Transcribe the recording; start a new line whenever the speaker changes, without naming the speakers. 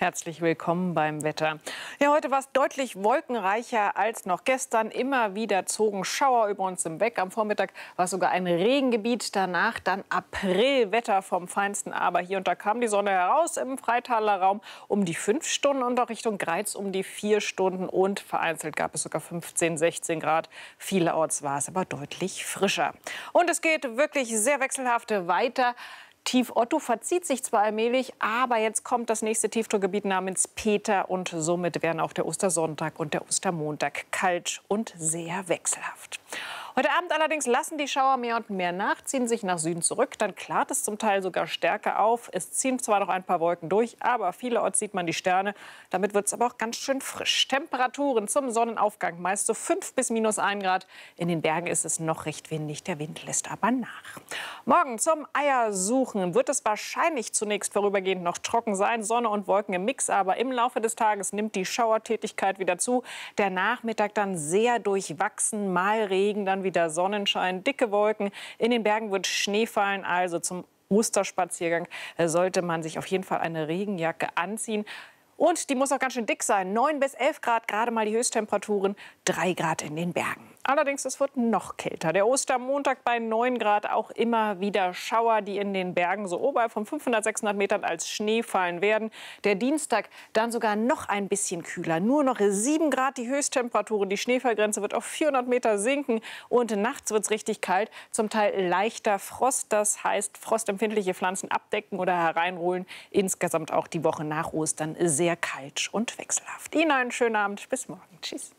Herzlich willkommen beim Wetter. Ja, heute war es deutlich wolkenreicher als noch gestern. Immer wieder zogen Schauer über uns im Weg. Am Vormittag war es sogar ein Regengebiet. Danach dann Aprilwetter vom Feinsten. Aber hier und da kam die Sonne heraus im Freitaler Raum um die 5 Stunden und auch Richtung Greiz um die 4 Stunden. Und vereinzelt gab es sogar 15, 16 Grad. Vielerorts war es aber deutlich frischer. Und es geht wirklich sehr wechselhaft weiter. Tief Otto verzieht sich zwar allmählich, aber jetzt kommt das nächste Tiefdruckgebiet namens Peter und somit werden auch der Ostersonntag und der Ostermontag kalt und sehr wechselhaft. Heute Abend allerdings lassen die Schauer mehr und mehr nach, ziehen sich nach Süden zurück. Dann klart es zum Teil sogar stärker auf. Es ziehen zwar noch ein paar Wolken durch, aber vielerorts sieht man die Sterne. Damit wird es aber auch ganz schön frisch. Temperaturen zum Sonnenaufgang meist so 5 bis minus 1 Grad. In den Bergen ist es noch recht windig. Der Wind lässt aber nach. Morgen zum Eiersuchen wird es wahrscheinlich zunächst vorübergehend noch trocken sein. Sonne und Wolken im Mix, aber im Laufe des Tages nimmt die Schauertätigkeit wieder zu. Der Nachmittag dann sehr durchwachsen, mal Regen, dann wieder wieder Sonnenschein, dicke Wolken. In den Bergen wird Schnee fallen, also zum Osterspaziergang äh, sollte man sich auf jeden Fall eine Regenjacke anziehen. Und die muss auch ganz schön dick sein. 9 bis 11 Grad, gerade mal die Höchsttemperaturen, 3 Grad in den Bergen. Allerdings, es wird noch kälter. Der Ostermontag bei 9 Grad auch immer wieder Schauer, die in den Bergen so oberhalb von 500, 600 Metern als Schnee fallen werden. Der Dienstag dann sogar noch ein bisschen kühler. Nur noch 7 Grad die Höchsttemperaturen. Die Schneefallgrenze wird auf 400 Meter sinken. Und nachts wird es richtig kalt. Zum Teil leichter Frost. Das heißt, frostempfindliche Pflanzen abdecken oder hereinholen. Insgesamt auch die Woche nach Ostern sehr kalt und wechselhaft. Ihnen einen schönen Abend. Bis morgen. Tschüss.